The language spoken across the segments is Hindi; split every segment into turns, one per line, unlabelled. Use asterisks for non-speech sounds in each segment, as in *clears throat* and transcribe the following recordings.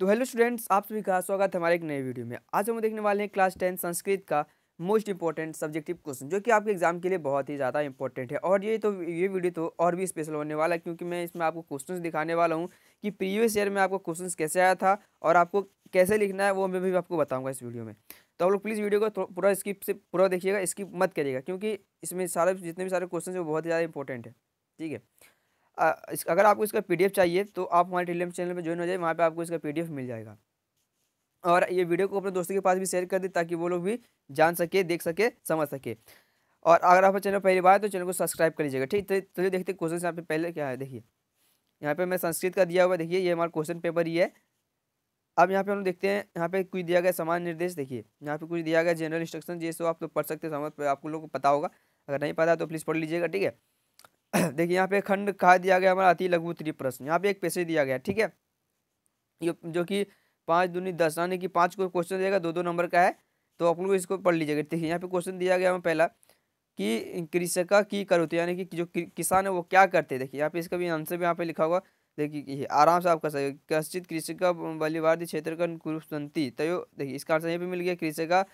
तो हेलो स्टूडेंट्स आप सभी का स्वागत है हमारे एक नए वीडियो में आज हम देखने वाले हैं क्लास टेन संस्कृत का मोस्ट इंपॉर्टेंट सब्जेक्टिव क्वेश्चन जो कि आपके एग्जाम के लिए बहुत ही ज़्यादा इंपॉर्टेंट है और ये तो ये वीडियो तो और भी स्पेशल होने वाला है क्योंकि मैं इसमें आपको क्वेश्चंस दिखाने वाला हूँ कि प्रीवियस ईयर में आपको क्वेश्चन कैसे आया था और आपको कैसे लिखना है वो मैं भी आपको बताऊँगा इस वीडियो में तो आप लोग प्लीज़ वीडियो को पूरा स्किप से पूरा देखिएगा स्किप मत करिएगा क्योंकि इसमें सारे जितने भी सारे क्वेश्चन है वो बहुत ही ज़्यादा इंपॉर्टेंट है ठीक है अगर आपको इसका पीडीएफ चाहिए तो आप हमारे टेलीग्राम चैनल पर ज्वाइन हो जाए वहाँ पर आपको इसका पीडीएफ मिल जाएगा और ये वीडियो को अपने दोस्तों के पास भी शेयर कर दें ताकि वो लोग भी जान सके देख सके समझ सके और अगर आप चैनल पहली बार तो चैनल को सब्सक्राइब कर लीजिएगा ठीक तो चलिए तो देखते हैं क्वेश्चन यहाँ पे पहले क्या है देखिए यहाँ पे मैं संस्कृत का दिया हुआ देखिए ये हमारा क्वेश्चन पेपर ही है अब यहाँ पे हम देखते हैं यहाँ पे कुछ दिया गया समान निर्देश देखिए यहाँ पे कुछ दिया गया जनरल इंस्ट्रक्शन जैसे आप लोग तो पढ़ सकते हैं समझ आपको लोग को पता होगा अगर नहीं पता तो प्लीज़ पढ़ लीजिएगा ठीक है *clears throat* देखिए यहाँ पे खंड कहा दिया गया हमारा अति लघु उत्तरी प्रश्न यहाँ पे एक पैसे दिया गया ठीक है ये जो कि पाँच दूनी दस यानी कि पाँच को क्वेश्चन देगा दो दो नंबर का है तो आप लोग इसको पढ़ लीजिएगा देखिए यहाँ पे क्वेश्चन दिया गया हमें पहला कि कृषक की होती यानी कि जो किसान है वो क्या करते देखिए यहाँ पे इसका भी आंसर भी यहाँ पे लिखा होगा देखिए आराम से आप कर सकते कश्चित कृषिका बलिवार्ध क्षेत्र का कुरुसंति तय तो देखिए इसका आंसर यहाँ पे मिल गया कृषिका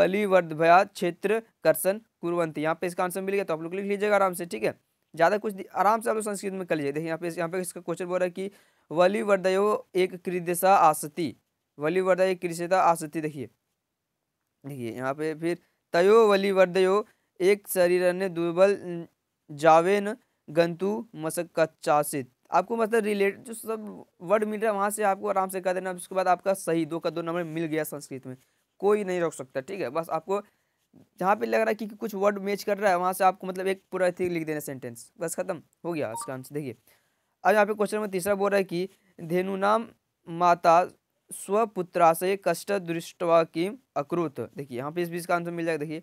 बलिवर्धया क्षेत्र कर्षण कुरवंती यहाँ पे इसका आंसर मिल गया तो आप लोग लिख लीजिएगा आराम से ठीक है ज़्यादा कुछ आराम से आप लोग संस्कृत में कर लीजिए देखिए यहाँ पे यहाँ पे इसका क्वेश्चन बोल रहा है कि वली वर्दयो एक कृदशा आसती वली वर्दय कृषता आसती देखिए देखिए यहाँ पे फिर तयो वली वर्दयो एक शरीर ने दुर्बल जावेन गंतु मसक्चासित आपको मतलब रिलेट जो सब वर्ड मिल रहा है वहाँ से आपको आराम से कर देना उसके बाद आपका सही दो का दो नंबर मिल गया संस्कृत में कोई नहीं रोक सकता ठीक है बस आपको जहाँ पे लग रहा है कि कुछ वर्ड मैच कर रहा है वहाँ से आपको मतलब एक पूरा थी लिख देना सेंटेंस बस खत्म हो गया इसका आंसर देखिए अब यहाँ पे क्वेश्चन नंबर तीसरा बोल रहा है कि धेनु नाम माता स्वपुत्राशय कष्ट दृष्टवा की अक्रुत देखिए यहाँ पे इस बीच का आंसर मिल जाएगा देखिए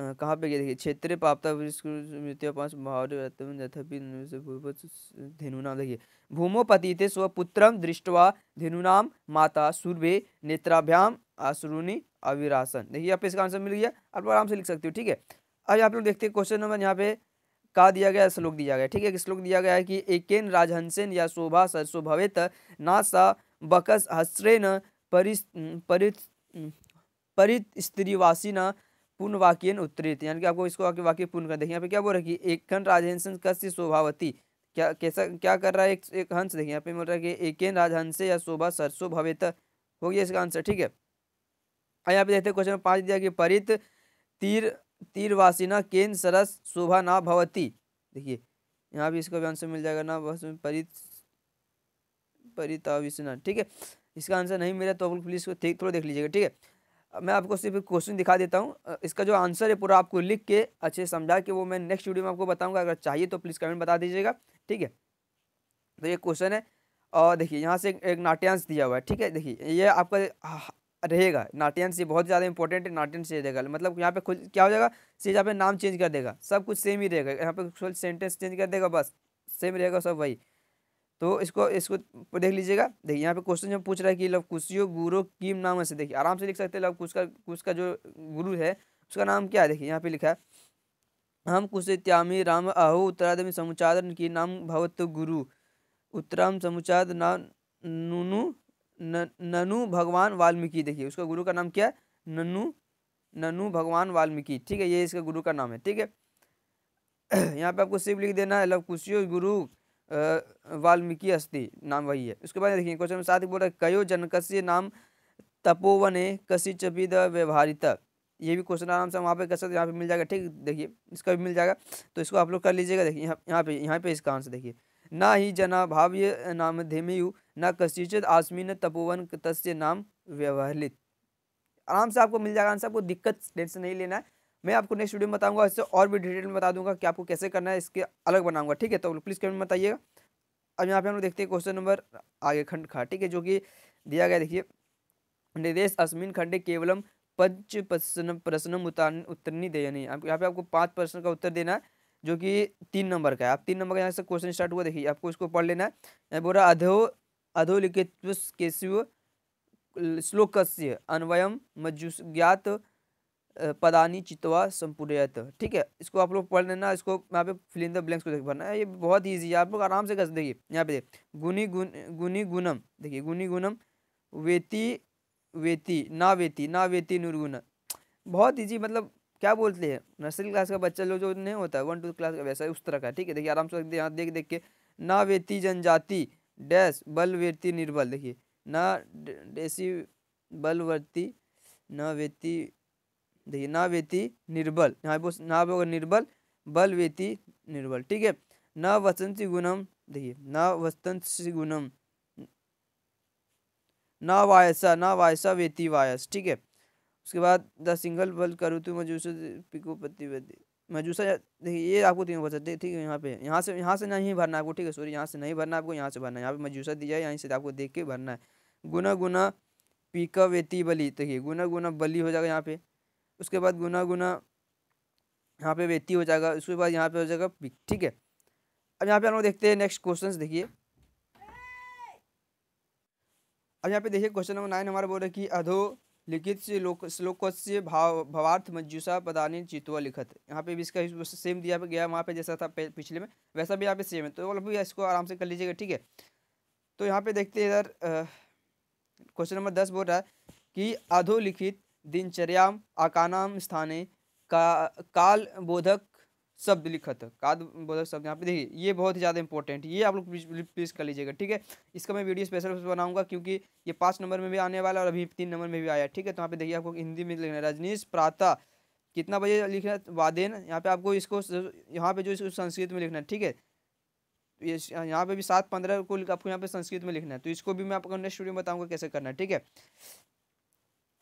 कहाँ पे देखिए क्षेत्र पापता पांच यथापि धेनुनाम देखिए भूमोपति थे स्वपुत्र दृष्टवा धेनुनाम माता सूर्य नेत्राभ्याम आश्रुनी अविरासन देखिए आप इसका आंसर मिल गया आप आराम से लिख सकते हो ठीक है अब आप लोग देखते हैं क्वेश्चन नंबर यहाँ पे का दिया गया श्लोक दिया गया ठीक है श्लोक दिया गया है कि एकेन राजहंसेन या शोभा सरसो भवेत ना सा बकस हस्त्रेन परित परित परित स्त्रीवासी न पूर्ण वाक्य उत्तरित यानी कि आपको इसको आके वाक्य पूर्ण कर देखिए यहाँ पे क्या बोल रहा है कि एक खन राजहंस कस्य शोभावती क्या कैसा क्या कर रहा है एक, एक हंस देखिए यहाँ पे बोल रहा है कि एकेन राजहंस या शोभा सरसो भवित हो गया इसका आंसर ठीक है और यहाँ पे देखते क्वेश्चन पाँच दिया कि परित तीर तीरवासिना केन सरस शोभा ना भवती देखिए यहाँ भी इसका भी आंसर मिल जाएगा ना बस परित परिता ठीक है इसका आंसर नहीं मिला तो प्लीज़ को थोड़ा देख लीजिएगा ठीक है मैं आपको सिर्फ क्वेश्चन दिखा देता हूँ इसका जो आंसर है पूरा आपको लिख के अच्छे समझा के वो मैं नेक्स्ट वीडियो में आपको बताऊँगा अगर चाहिए तो प्लीज़ कमेंट बता दीजिएगा ठीक है तो ये क्वेश्चन है और देखिए यहाँ से एक नाट्यांश दिया हुआ है ठीक है देखिए ये आपका रहेगा नाट्यांश ये बहुत ज़्यादा इंपॉर्टेंट है नाट्यांश ये रहेगा मतलब यहाँ पे खुद क्या हो जाएगा सीज यहाँ पे नाम चेंज कर देगा सब कुछ सेम ही रहेगा यहाँ पे सेंटेंस चेंज कर देगा बस सेम रहेगा सब वही तो इसको इसको देख लीजिएगा देखिए यहाँ पे क्वेश्चन जो पूछ रहा है कि लव कुशियो गुरु किम नाम से देखिए आराम से लिख सकते हैं लव कुश का कुश का जो गुरु है उसका नाम क्या है देखिए यहाँ पे लिखा है हम त्यामी राम आहो उत्तरादमी समुचार की नाम भगवत गुरु उत्तराम समुचाद नाम नुनु ननु भगवान वाल्मीकि देखिए उसका गुरु का नाम क्या है ननु ननु भगवान वाल्मीकि ठीक है ये इसका गुरु का नाम है ठीक है *clears throat* यहाँ पे आपको शिव लिख देना है लव कुशियो गुरु वाल्मीकि अस्ति नाम वही है उसके बाद देखिए क्वेश्चन साथ ही बोल रहा है कयो जनकस्य नाम तपोवने कसी चपिद व्यवहारिता ये भी क्वेश्चन आराम से वहाँ पे कर सकते यहाँ पे मिल जाएगा ठीक देखिए इसका भी मिल जाएगा तो इसको आप लोग कर लीजिएगा देखिए यहाँ यहाँ पे यहाँ पे इसका आंसर देखिए ना ही जना भाव्य नाम धेमेयु ना कशिचित आसमिन तपोवन तस्य नाम व्यवहलित आराम से आपको मिल जाएगा आंसर आपको दिक्कत टेंशन नहीं लेना है मैं आपको नेक्स्ट वीडियो में बताऊंगा इससे और भी डिटेल में बता दूंगा कि आपको कैसे करना है इसके अलग बनाऊंगा ठीक है तो प्लीज़ कमेंट में बताइएगा अब यहाँ पे हम लोग देखते हैं क्वेश्चन नंबर आगे खंड खा ठीक है जो कि दिया गया देखिए निर्देश अस्मिन खंडे केवलम पंच प्रश्न प्रश्न दे देनी आप यहाँ पे आपको पाँच प्रश्न का उत्तर देना है जो कि तीन नंबर का है आप तीन नंबर का यहाँ से क्वेश्चन स्टार्ट हुआ देखिए आपको इसको पढ़ लेना है यहाँ बोल रहा अधो अधोलिखित श्लोक से अन्वयम ज्ञात पदानी चितवा संपूर्यत ठीक है इसको आप लोग पढ़ लेना इसको यहाँ पे फिलिंग द ब्लैंक्स को देख भरना है ये बहुत ईजी है आप लोग आराम से कर देखिए यहाँ पे देखिए गुनी गुन गुनी गुनम देखिए गुनी गुनम वेती वेती ना वेती ना वेती नुरगुन बहुत ईजी मतलब क्या बोलते हैं नर्सरी क्लास का बच्चा लोग जो नहीं होता है वन टू क्लास का वैसा है उस तरह का ठीक है देखिए आराम से यहाँ देख देख के ना वेती जनजाति डैश बल निर्बल देखिए ना डेसी बलवर्ती न वेती देखिए ना वेती निर्बल यहाँ पे ना पे होगा निर्बल बल वेती निर्बल ठीक है न वसंत गुणम देखिए न वसंत गुणम ना वायसा ना वायसा वेती वायस ठीक है उसके बाद द सिंगल बल करूँ तो मजूसा पिकोपति मजूसा देखिए ये आपको तीनों बचा ठीक है यहाँ पे यहाँ से यहाँ से नहीं भरना आपको ठीक है सॉरी यहाँ से नहीं भरना आपको यहाँ से भरना है यहाँ पे मजूसा दिया है यहीं से आपको देख के भरना है गुना गुना पीका वेती बली देखिए गुना गुना बली हो जाएगा यहाँ पे उसके बाद गुना गुना यहाँ पे व्यक्ति हो जाएगा उसके बाद यहाँ पे हो जाएगा पी ठीक है अब यहाँ पे हम लोग देखते हैं नेक्स्ट क्वेश्चन देखिए अब यहाँ पे देखिए क्वेश्चन नंबर नाइन हमारा बोल रहा है कि अधो लिखित से लोक श्लोक से भाव भावार्थ मंजूषा पदानी चितुआ लिखत यहाँ पे भी इसका सेम दिया गया वहाँ पे जैसा था पिछले में वैसा भी यहाँ पे सेम है तो मतलब भैया इसको आराम से कर लीजिएगा ठीक है तो यहाँ पे देखते हैं इधर क्वेश्चन नंबर दस बोल रहा है कि अधोलिखित दिनचर्या आकानाम स्थाने का काल बोधक शब्द लिखत काल बोधक शब्द यहाँ पे देखिए ये बहुत ही ज़्यादा इंपॉर्टेंट ये आप लोग प्लीज़ कर लीजिएगा ठीक है इसका मैं वीडियो स्पेशल बनाऊंगा क्योंकि ये पाँच नंबर में भी आने वाला और अभी तीन नंबर में भी आया ठीक है तो यहाँ पे देखिए आपको हिंदी में लिखना है रजनीश प्राता कितना बजे लिखना है वादेन यहाँ पे आपको इसको यहाँ पे जो इसको संस्कृत में लिखना है ठीक है तो ये यहाँ पे भी सात पंद्रह को आपको यहाँ पे संस्कृत में लिखना है तो इसको भी मैं आपको नेक्स्ट वीडियो में बताऊँगा कैसे करना है ठीक है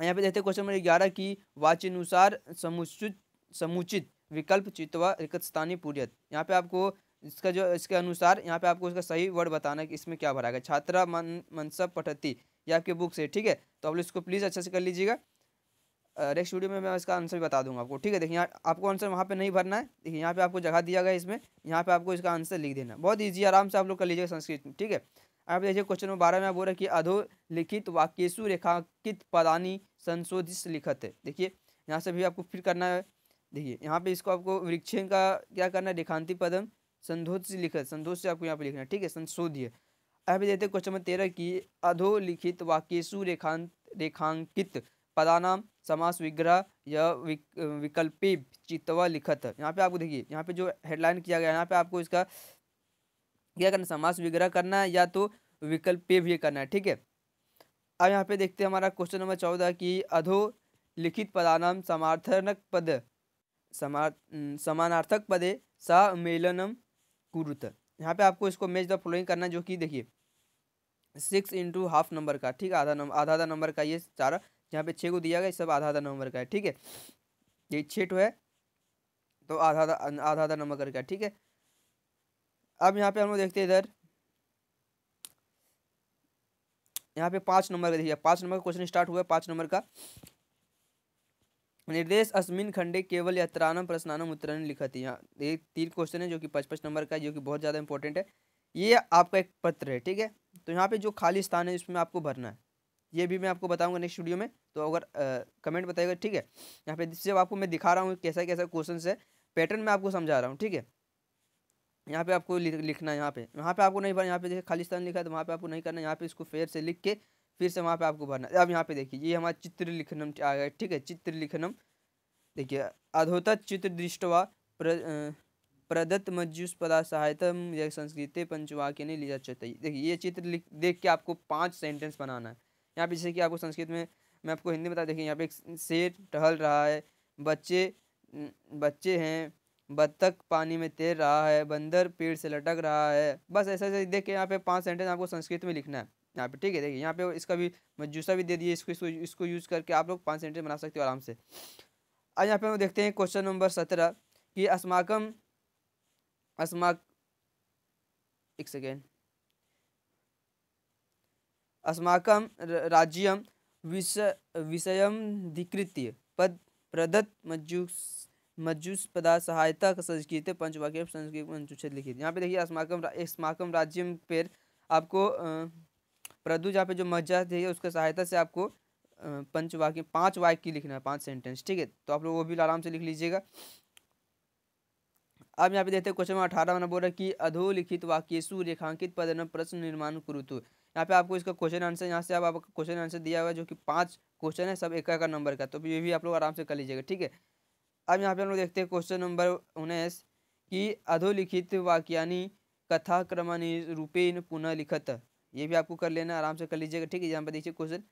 यहाँ पे देखते हैं क्वेश्चन नंबर ग्यारह की वाचानुसार समुचित समुचित विकल्प चितवा रिकत स्थानीय पूर्यत यहाँ पे आपको इसका जो इसके अनुसार यहाँ पे आपको इसका सही वर्ड बताना है कि इसमें क्या भरा गया छात्रा मन मनसब पठती ये आपके बुक से ठीक है तो आप लोग इसको प्लीज़ अच्छे से कर लीजिएगा नेक्स्ट वीडियो में मैं इसका आंसर बता दूंगा आपको ठीक है देखिए यहाँ आपको आंसर वहाँ पे नहीं भरना है देखिए यहाँ पे आपको जगह दिया गया है इसमें यहाँ पे आपको इसका आंसर लिख देना बहुत ईजी आराम से आप लोग कर लीजिएगा संस्कृत ठीक है अब देखिए क्वेश्चन नंबर बारह में बोल रहा है कि अधो लिखित वाक्यशु रेखांकित पदानी संशोधित लिखत है देखिए यहाँ से भी आपको फिर करना है देखिए यहाँ पे इसको आपको वृक्षण का क्या करना है रेखांति पदम संधोध से लिखत संधोध से आपको यहाँ पे लिखना है ठीक है संशोध्य अब देते क्वेश्चन नंबर तेरह की अधोलिखित वाक्यशु रेखां रेखांकित पदानाम समास विग्रह या विक, विकल्पी चित्तवा लिखत यहाँ पे आपको देखिए यहाँ पे जो हेडलाइन किया गया है यहाँ पे आपको इसका क्या करना समास विग्रह करना है या तो विकल्प पे भी करना है ठीक है अब यहाँ पे देखते हैं हमारा क्वेश्चन नंबर चौदह कि अधो लिखित पदानाम समार्थनक पद समार समानार्थक पदे सा मेलनम कुरुत यहाँ पे आपको इसको मैच द फॉलोइंग करना जो कि देखिए सिक्स इंटू हाफ नंबर का ठीक है आधा नंबर आधा आधा नंबर का ये चारा यहाँ पे छः को दिया गया सब आधा आधा नंबर का है ठीक है ये छठ है तो आधा आधा आधा आधा नंबर का ठीक है अब यहाँ पे हम लोग देखते हैं इधर यहाँ पे पाँच नंबर का देखिए पाँच नंबर का क्वेश्चन स्टार्ट हुआ है पाँच नंबर का निर्देश अस्मिन खंडे केवल यात्रानम प्रश्नानम लिखा थी यहाँ ये तीन क्वेश्चन है जो कि पचपच नंबर का जो कि बहुत ज़्यादा इंपॉर्टेंट है ये आपका एक पत्र है ठीक है तो यहाँ पे जो खाली स्थान है इसमें आपको भरना है ये भी मैं आपको बताऊंगा नेक्स्ट वीडियो में तो अगर आ, कमेंट बताइएगा ठीक है यहाँ पे जब आपको मैं दिखा रहा हूँ कैसा कैसा क्वेश्चन है पैटर्न मैं आपको समझा रहा हूँ ठीक है यहाँ पे आपको लिखना है यहाँ पे यहाँ पे आपको नहीं भरना यहाँ पे देखिए खालिस्तान लिखा है तो वहाँ पे आपको नहीं करना यहाँ पे इसको फेर से लिख के फिर से वहाँ पे आपको भरना अब यहाँ पे देखिए ये हमारा चित्र लिखनम आ गया ठीक है चित्र लिखनम देखिए अधोता चित्र दृष्टवा प्र प्रदत्त मजूस पदा सहायतम यह संस्कृत पंचवाक्य नहीं लिया चाहता देखिए ये चित्र लिख देख के आपको पाँच सेंटेंस बनाना है यहाँ पे जैसे कि आपको संस्कृत में मैं आपको हिंदी बता देखिए यहाँ पे एक शेर टहल रहा है बच्चे बच्चे हैं बत्तख पानी में तैर रहा है बंदर पेड़ से लटक रहा है बस ऐसा ऐसा देख के यहाँ पे पांच सेंटेंस आपको संस्कृत में लिखना है यहाँ पे ठीक है देखिए यहाँ पे इसका भी मजूसा भी दे दिए इसको इसको इसको यूज़ करके आप लोग पांच सेंटेंस बना सकते हो आराम से अब यहाँ पे हम देखते हैं क्वेश्चन नंबर सत्रह कि अस्माकम अस्माक एक सेकेंड अस्माकम राज्यम विषय विषयम धिकृत्य पद प्रदत्त मजूस मजूस पदा सहायता संस्कृत पंचवाक्य संस्कृत मंजूषित लिखित यहाँ पे देखिए अस्माकम अस्माकम राज्य पर आपको प्रदु जहाँ पे जो मज्जा है उसका सहायता से आपको पंचवाक्य पांच वाक्य लिखना है पांच सेंटेंस ठीक है तो आप लोग वो भी आराम से लिख लीजिएगा अब यहाँ पे देखते हैं क्वेश्चन नंबर अठारह मैंने बोला कि अधोलिखित वाक्यसु रेखांकित पदन प्रश्न निर्माण कुरुतु यहाँ पे आपको इसका क्वेश्चन आंसर यहाँ से आप आपका क्वेश्चन आंसर दिया हुआ है जो कि पांच क्वेश्चन है सब एक का नंबर का तो ये भी आप लोग आराम से कर लीजिएगा ठीक है अब यहाँ पे हम लोग देखते हैं क्वेश्चन नंबर उन्नीस कि अधोलिखित वाक्यानी कथा रूपेण पुनः लिखत ये भी आपको कर लेना आराम से कर लीजिएगा ठीक है यहाँ पर देखिए क्वेश्चन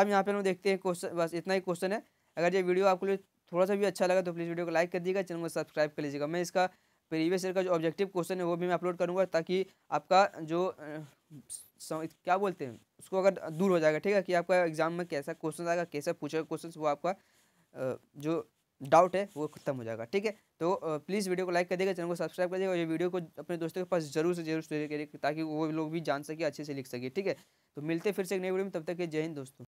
अब यहाँ पे हम देखते हैं क्वेश्चन बस इतना ही क्वेश्चन है अगर ये वीडियो आपको लिए थोड़ा सा भी अच्छा लगा तो प्लीज़ वीडियो को लाइक कर दीजिएगा चैनल को सब्सक्राइब कर लीजिएगा मैं इसका प्रीवियस ईयर का जो ऑब्जेक्टिव क्वेश्चन है वो भी मैं अपलोड करूँगा ताकि आपका जो क्या बोलते हैं उसको अगर दूर हो जाएगा ठीक है कि आपका एग्जाम में कैसा क्वेश्चन आएगा कैसा पूछेगा क्वेश्चन वो आपका जो डाउट है वो खत्म हो जाएगा ठीक है तो प्लीज़ वीडियो को लाइक कर देगा चैनल को सब्सक्राइब कर देगा और ये वीडियो को अपने दोस्तों के पास जरूर से जरूर शेयर करिए ताकि वो लोग भी जान सके अच्छे से लिख सके ठीक है तो मिलते फिर से एक नई वीडियो में तब तक के जय हिंद दोस्तों